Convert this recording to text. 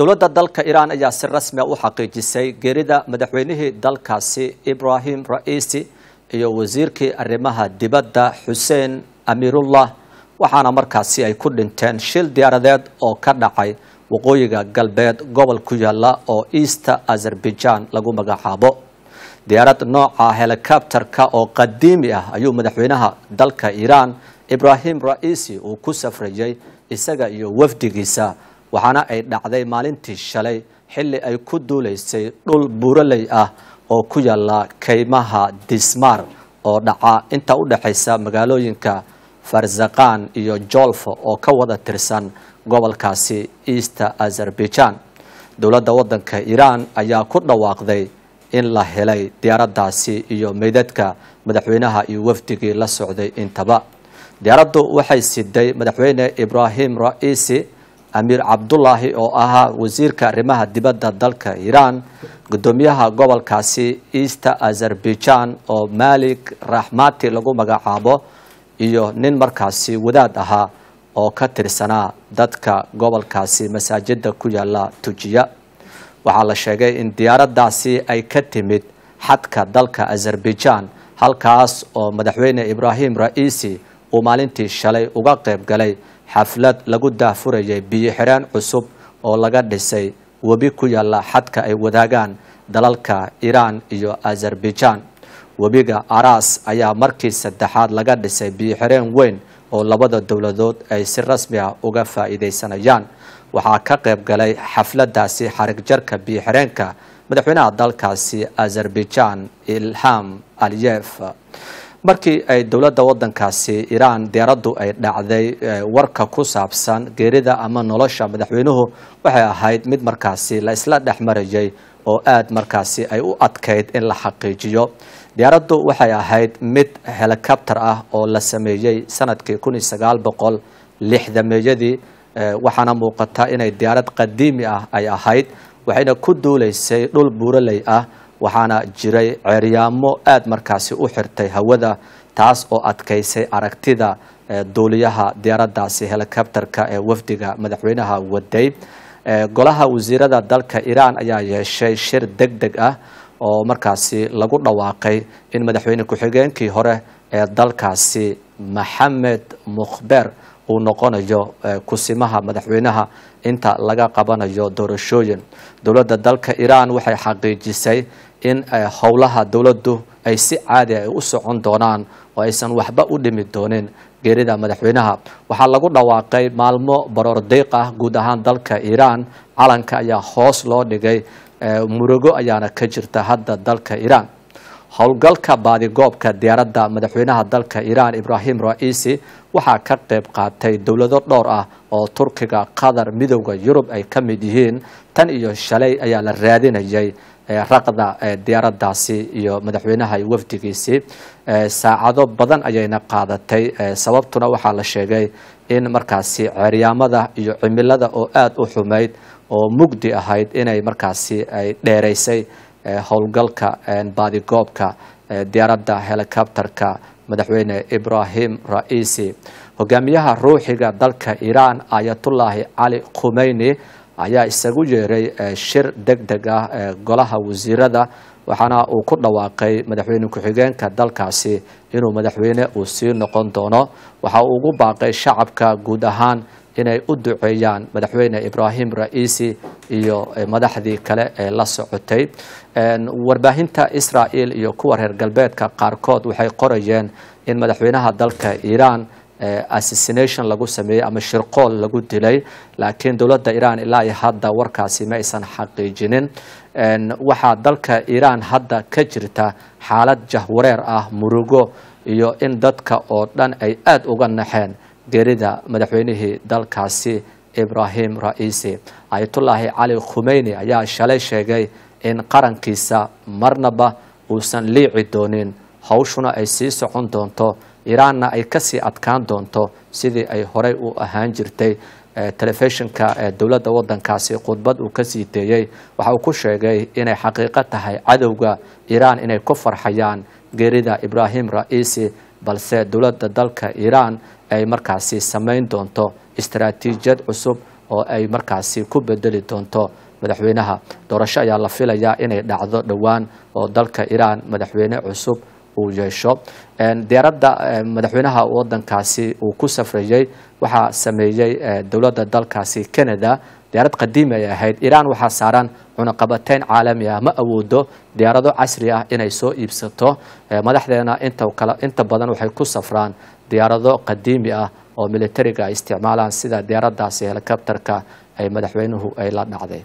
dowladda dalka iiraan ayaa si rasmia ah u xaqiijisay geerida madaxweynihii dalkaasi ibrahim ra'iisi iyo wasiirkii arrimaha dibadda xuseen amiirullah waxaana markaasi ay ku dhinteen shil diyaaradeed oo ka dhacay waqooyiga galbeed gobol ku yaala oo easter azerbaijan lagu magacaabo diyaarad nooca helikobterka oo qadiimi ah ayuu madaxweynaha dalka iiraan ibrahim ra'iisi uu ku safrayay isaga iyo wafdigiisa waxaana ay dhacday maalintii shalay xilli ay ku duulaysay dhul buuraley ah oo ku yaala kaymaha dismar oo dhaca inta u dhexaysa magaalooyinka farzaqan iyo joolfo oo ka wada tirsan gobolkaasi easter azerbaijan dowladda waddanka iiraan ayaa ku dhawaaqday in la helay diyaaraddaasi iyo meydadka madaxweynaha iyo wafdigii la socday intaba diyaaraddu waxay siday madaxweyne ibraahim ra'iisi amiir cabdulaahi oo ahaa wasiirka arrimaha dibadda dalka iiraan guddoomiyaha gobolkaasi easter azerbaijan oo malik raxmati lagu magacaabo iyo nin markaasi wadaad ahaa oo ka tirsanaa dadka gobolkaasi masaajidda ku yaala tujiya waxaa la sheegay in diyaaraddaasi ay ka timid xadka dalka azerbaijan halkaas oo madaxweyne ibraahim ra-iisi uu maalintii shalay uga qayb galay xaflad lagu daahfurayay biyo xidhaan cusub oo laga dhisay webi ku yaalla xadka ay wadaagaan dalalka iiraan iyo azerbaijan webiga araas ayaa markii saddexaad laga dhisay biyoxireen weyn oo labada dowladood ay si rasmi ah uga faa'iidaysanayaan waxaa ka qayb galay xafladdaasi xarigjarka biyo xireenka madaxweynaha dalkaasi azerbaijan ilham aliyef markii ay dowladda wadankaasi iiraan deeradu ay dhacday eh, warka ku saabsan geerida ama nolosha madaxweynuhu waxay ahayd mid markaasi la isla dhexmarayay oo aada markaasi ay u adkayd in la xaqiijiyo diyaaraddu waxay ahayd mid helicabter ah oo la sameeyey sanadkii kun sagaal boqol lixdameeyadii eh, waxaana muuqata inay diyaarad qadiimi ah ay ahayd waxayna ku duulaysay dhul buuraley ah waxaana jiray ceeryaamo aada markaasi u xirtay hawada taas oo adkaysay aragtida duuliyaha diyaaraddaasi helikabtarka ee wafdiga madaxweynaha waday golaha wasiirada dalka iiraan ayaa yeeshay shir deg deg ah oo markaasi lagu dhawaaqay in madaxweyne ku-xigeenkii hore ee dalkaasi maxamed mukhbeer uu noqonayo kusimaha madaxweynaha inta laga qabanayo doorashooyin dowladda dalka iiraan waxay xaqiijisay in howlaha eh, dowladdu ay si caadi ay ah u socon doonaan oo aysan waxba u dhimi doonin geerida madaxweynaha waxaa lagu dhawaaqay maalmo baroordiiq ah guud ahaan dalka iiraan calanka ayaa hoos loo dhigay eh, murugo ayaana ka jirta hadda dalka iiraan howlgalka baadigoobka diyaaradda madaxweynaha dalka iiraan ibraahim ra-iisi waxaa ka qayb qaatay dowlado dhowr ah oo turkiga qatar midowda yurub ay ka mid yihiin tan iyo shalay ayaa la raadinayay raqda diyaaradaasi iyo madaxweynaha iyo wafdigiisii saacado badan ayayna qaadatay sababtuna waxaa la sheegay in markaasi ceeryaamada iyo cimilada oo aada u xumayd oo mugdi ahayd inay markaasi ay dheeraysay howlgalka baadigoobka diyaaradda helicobterka madaxweyne ibrahim ra'iisi hogaamiyaha ruuxiga dalka iiraan ayatullaahi cali khumeyni ayaa isagu yeeray eh, shir deg deg ah ee eh, golaha wasiirada waxaana uu ku dhawaaqay madaxweyne ku-xigeenka dalkaasi inuu madaxweyne uu sii noqon doono waxa uu ugu baaqay shacabka guud ahaan inay u duceeyaan madaxweyne ibraahim ra-iisi iyo eh, madaxdii kale ee la socotay warbaahinta israa'il iyo kuwa reer galbeedka qaarkood waxay qorayeen in madaxweynaha dalka iiraan Eh, assassination lagu sameeyey ama shirqool lagu dilay laakiin dowladda iran ilaa iyo hadda warkaasi ma aysan xaqiijinin waxaa dalka iiraan hadda ka jirta xaalad jahwareer ah murugo iyo in dadka oo dhan ay aada uga naxeen gerida madaxweynihii dalkaasi ibrahim ra'iisi ayatullaahi cali khumeyni ayaa shalay sheegay in qarankiisa marnaba uusan liici doonin hawshuna ay sii socon doonto iiraanna ay kasii adkaan doonto sidii ay horey u ahaan jirtay eh, telefishinka ee eh, dowladda wadankaasi khudbad uu kasii deeyey waxa uu ku sheegay inay xaqiiqad tahay cadowga iiraan inay ku farxayaan geerida ibraahim ra-iisi balse dowladda dalka iiraan ay markaasi samayn doonto istaraatiijiyad cusub oo ay markaasi ku bedeli doonto madaxweynaha doorasho ayaa la filayaa inay dhacdo dhowaan oo dalka iiraan madaxweyne cusub ku yeesho diyaaradda eh, madaxweynaha wadankaasi uu ku safrayay waxaa sameeyey eh, dowladda dalkaasi canada diyaarad qadiimi ay ahayd iiraan waxaa saaran cunaqabateyn caalami ah ma awoodo diyaarado casri ah inay soo iibsato eh, madaxdeena inta badan waxay ku safraan diyaarado qadiimi ah oo militariga ay isticmaalaan sida diyaaraddaasi helicobterka ay madaxweynuhu ay la dhacday